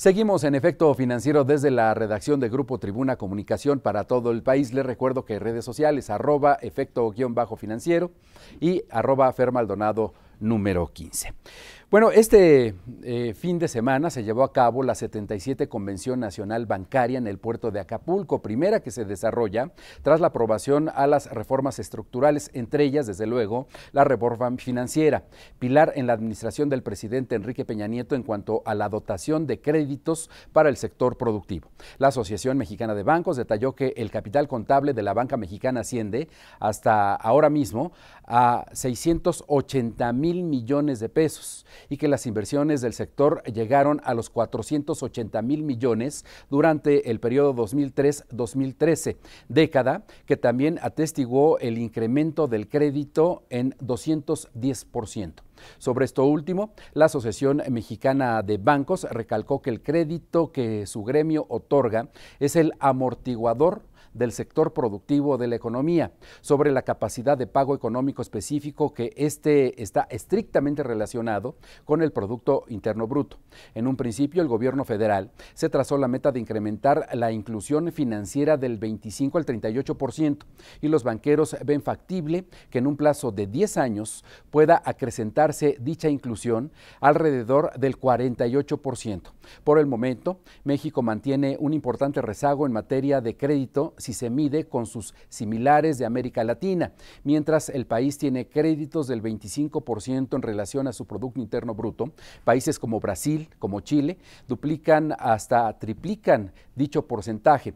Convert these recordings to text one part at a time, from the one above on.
Seguimos en efecto financiero desde la redacción de Grupo Tribuna Comunicación para todo el país. Les recuerdo que redes sociales arroba efecto-financiero y arroba fermaldonado.com número 15. Bueno, este eh, fin de semana se llevó a cabo la 77 Convención Nacional Bancaria en el puerto de Acapulco, primera que se desarrolla tras la aprobación a las reformas estructurales, entre ellas, desde luego, la reforma financiera, pilar en la administración del presidente Enrique Peña Nieto en cuanto a la dotación de créditos para el sector productivo. La Asociación Mexicana de Bancos detalló que el capital contable de la banca mexicana asciende hasta ahora mismo a 680 mil millones de pesos y que las inversiones del sector llegaron a los 480 mil millones durante el periodo 2003-2013, década que también atestiguó el incremento del crédito en 210%. Sobre esto último, la Asociación Mexicana de Bancos recalcó que el crédito que su gremio otorga es el amortiguador del sector productivo de la economía, sobre la capacidad de pago económico específico que este está estrictamente relacionado con el Producto Interno Bruto. En un principio, el gobierno federal se trazó la meta de incrementar la inclusión financiera del 25 al 38% y los banqueros ven factible que en un plazo de 10 años pueda acrecentarse dicha inclusión alrededor del 48%. Por el momento, México mantiene un importante rezago en materia de crédito si se mide con sus similares de América Latina, mientras el país tiene créditos del 25% en relación a su Producto Interno Bruto, países como Brasil, como Chile, duplican hasta triplican dicho porcentaje.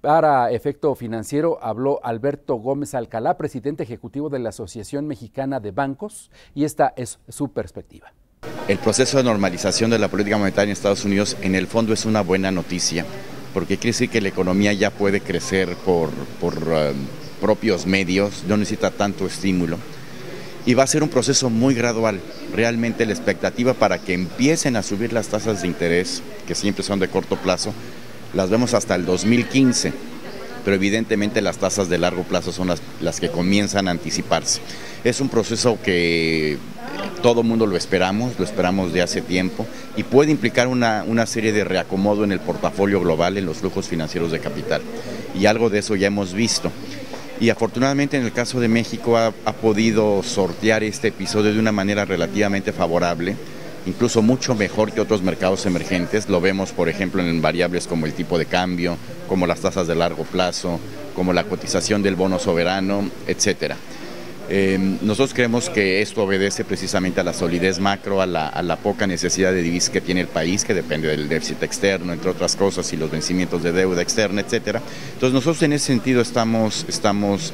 Para efecto financiero habló Alberto Gómez Alcalá, presidente ejecutivo de la Asociación Mexicana de Bancos, y esta es su perspectiva. El proceso de normalización de la política monetaria en Estados Unidos en el fondo es una buena noticia porque quiere decir que la economía ya puede crecer por, eh, propios medios, no necesita tanto estímulo. Y va a ser un proceso muy gradual. Realmente la expectativa para que empiecen a subir las tasas de interés, que siempre son de corto plazo, las vemos hasta el 2015 pero evidentemente las tasas de largo plazo son las, las que comienzan a anticiparse. Es un proceso que eh, todo mundo lo esperamos, lo esperamos de hace tiempo y puede implicar una, una, serie de reacomodo en el portafolio global, en los flujos financieros de capital. Y algo de eso ya hemos visto. Y afortunadamente en el caso de México ha, ha podido sortear este episodio de una manera relativamente favorable incluso mucho mejor que otros mercados emergentes. Lo vemos, por ejemplo, en variables como el tipo de cambio, como las tasas de largo plazo, como la cotización del bono soberano, etcétera. Em, nosotros creemos que esto obedece precisamente a la solidez macro, a la, poca necesidad de divisas que tiene el país, que depende del déficit externo, entre otras cosas, y los vencimientos de deuda externa, etcétera. Entonces nosotros en ese sentido estamos,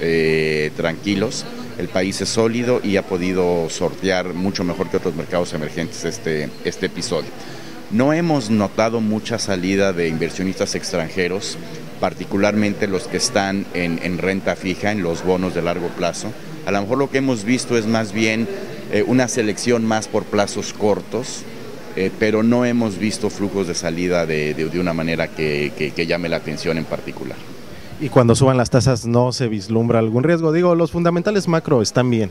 eh, tranquilos el país es sólido y ha podido sortear mucho mejor que otros mercados emergentes este, este episodio. No hemos notado mucha salida de inversionistas extranjeros, particularmente los que están en, renta fija, en los bonos de largo plazo. A lo mejor lo que hemos visto es más bien eh, una selección más por plazos cortos, eh, pero no hemos visto flujos de salida de, una manera que llame la atención en particular y cuando suban las tasas no se vislumbra algún riesgo. Digo, los fundamentales macro están bien,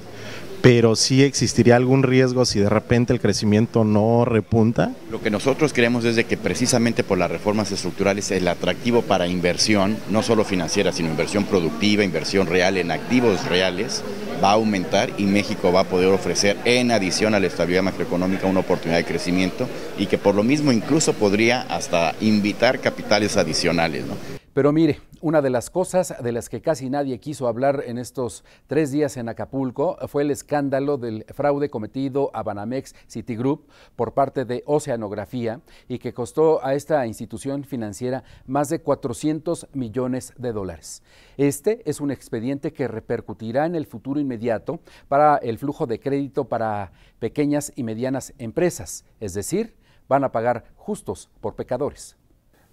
pero sí existiría algún riesgo si de repente el crecimiento no repunta. Lo que nosotros creemos es que precisamente por las reformas estructurales el atractivo para inversión, no solo financiera, sino inversión productiva, inversión real en activos reales, va a aumentar y México va a poder ofrecer en adición a la estabilidad macroeconómica una oportunidad de crecimiento y que por lo mismo incluso podría hasta invitar capitales adicionales. Pero mire, una de las cosas de las que casi nadie quiso hablar en estos tres días en Acapulco fue el escándalo del fraude cometido a Banamex Citigroup por parte de Oceanografía y que costó a esta institución financiera más de 400 millones de dólares. Este es un expediente que repercutirá en el futuro inmediato para el flujo de crédito para pequeñas y medianas empresas, es decir, van a pagar justos por pecadores.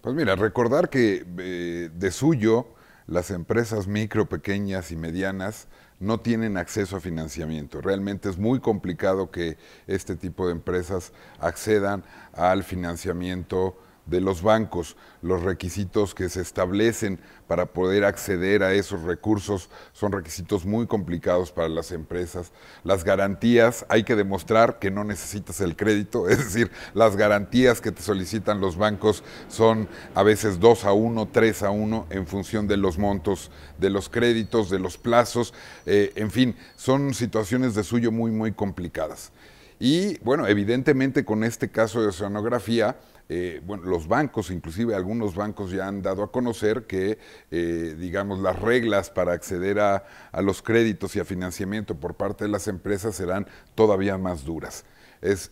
Pues mira, recordar que eh, de suyo las empresas micro, pequeñas y medianas no tienen acceso a financiamiento. Realmente es muy complicado que este tipo de empresas accedan al financiamiento de los bancos, los requisitos que se establecen para poder acceder a esos recursos son requisitos muy complicados para las empresas. Las garantías, hay que demostrar que no necesitas el crédito, es decir, las garantías que te solicitan los bancos son a veces 2 a 1, 3 a 1 en función de los montos de los créditos, de los plazos, eh, en fin, son situaciones de suyo muy, muy complicadas. Y bueno, evidentemente con este caso de oceanografía, eh, bueno, los bancos, inclusive algunos bancos ya han dado a conocer que, eh, digamos, las reglas para acceder a, los créditos y a financiamiento por parte de las empresas serán todavía más duras. Es,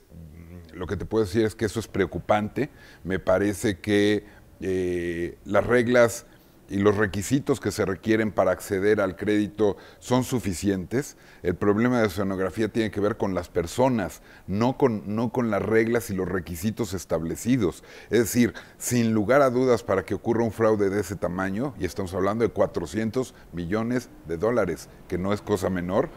mm, lo que te puedo decir es que eso es preocupante. Me parece que eh, las reglas y los requisitos que se requieren para acceder al crédito son suficientes. El problema de oceanografía tiene que ver con las personas, no con, no con las reglas y los requisitos establecidos. Es decir, sin lugar a dudas para que ocurra un fraude de ese tamaño, y estamos hablando de 400 millones de dólares, que no es cosa menor,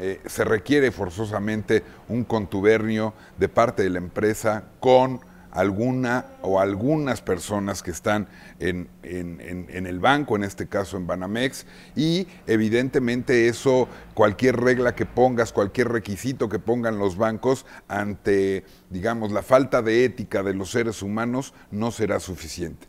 eh, se requiere forzosamente un contubernio de parte de la empresa con alguna o algunas personas que están en, en, en, el banco, en este caso en Banamex, y evidentemente eso, cualquier regla que pongas, cualquier requisito que pongan los bancos ante, digamos, la falta de ética de los seres humanos no será suficiente.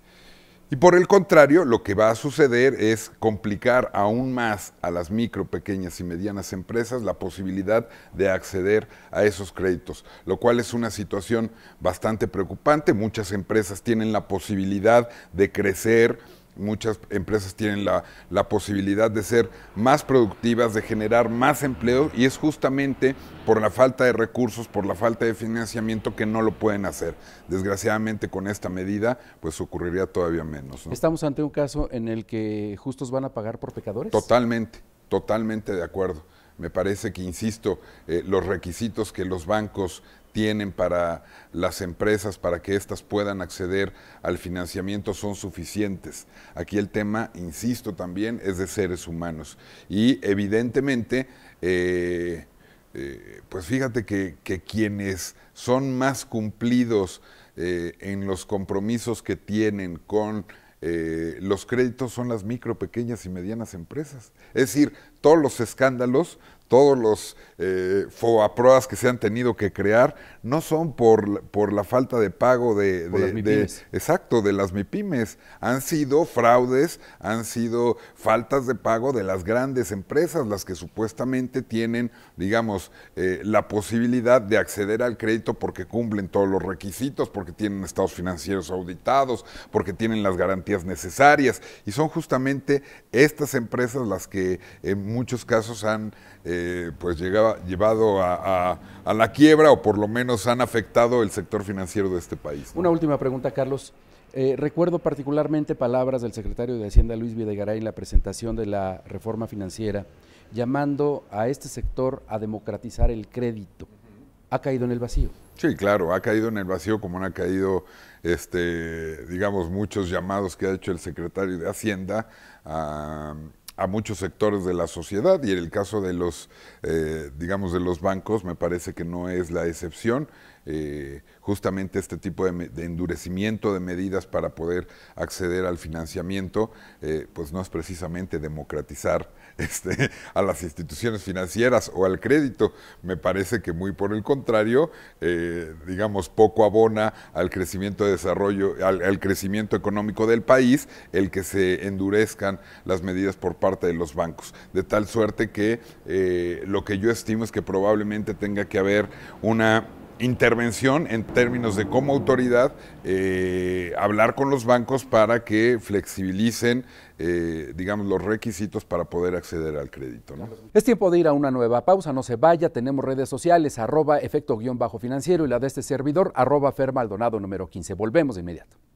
Y por el contrario, lo que va a suceder es complicar aún más a las micro, pequeñas y medianas empresas la posibilidad de acceder a esos créditos, lo cual es una situación bastante preocupante. Muchas empresas tienen la posibilidad de crecer, muchas empresas tienen la, posibilidad de ser más productivas, de generar más empleo y es justamente por la falta de recursos, por la falta de financiamiento que no lo pueden hacer. Desgraciadamente con esta medida pues ocurriría todavía menos. ¿Estamos ante un caso en el que justos van a pagar por pecadores? Totalmente, totalmente de acuerdo. Me parece que, insisto, eh, los requisitos que los bancos tienen para las empresas para que éstas puedan acceder al financiamiento son suficientes. Aquí el tema, insisto también, es de seres humanos. Y evidentemente, eh, eh, pues fíjate que, quienes son más cumplidos en los compromisos que tienen con eh, los créditos son las micro, pequeñas y medianas empresas. Es decir, todos los escándalos todos los eh, FOAPROAS que se han tenido que crear no son por, por la falta de pago de, de, exacto de las MIPIMES, han sido fraudes, han sido faltas de pago de las grandes empresas, las que supuestamente tienen, digamos, eh, la posibilidad de acceder al crédito porque cumplen todos los requisitos, porque tienen estados financieros auditados, porque tienen las garantías necesarias, y son justamente estas empresas las que en muchos casos han eh, eh, pues llegaba, llevado a, la quiebra o por lo menos han afectado el sector financiero de este país. Una última pregunta, Carlos. Eh, recuerdo particularmente palabras del secretario de Hacienda Luis Videgaray en la presentación de la reforma financiera, llamando a este sector a democratizar el crédito. Ha caído en el vacío. Sí, claro, ha caído en el vacío como han caído, este, digamos, muchos llamados que ha hecho el secretario de Hacienda a, a muchos sectores de la sociedad y en el caso de los, eh, digamos, de los bancos me parece que no es la excepción. Eh, justamente este tipo de, endurecimiento de medidas para poder acceder al financiamiento, eh, pues no es precisamente democratizar este, a las instituciones financieras o al crédito. Me parece que muy por el contrario, eh, digamos, poco abona al crecimiento de desarrollo, al, crecimiento económico del país, el que se endurezcan las medidas por parte de los bancos. De tal suerte que lo que yo estimo es que probablemente tenga que haber una intervención en términos de como autoridad eh, hablar con los bancos para que flexibilicen, eh, digamos, los requisitos para poder acceder al crédito. Es tiempo de ir a una nueva pausa, no se vaya, tenemos redes sociales, arroba efecto-financiero y la de este servidor, arroba fermaldonado número 15. Volvemos de inmediato.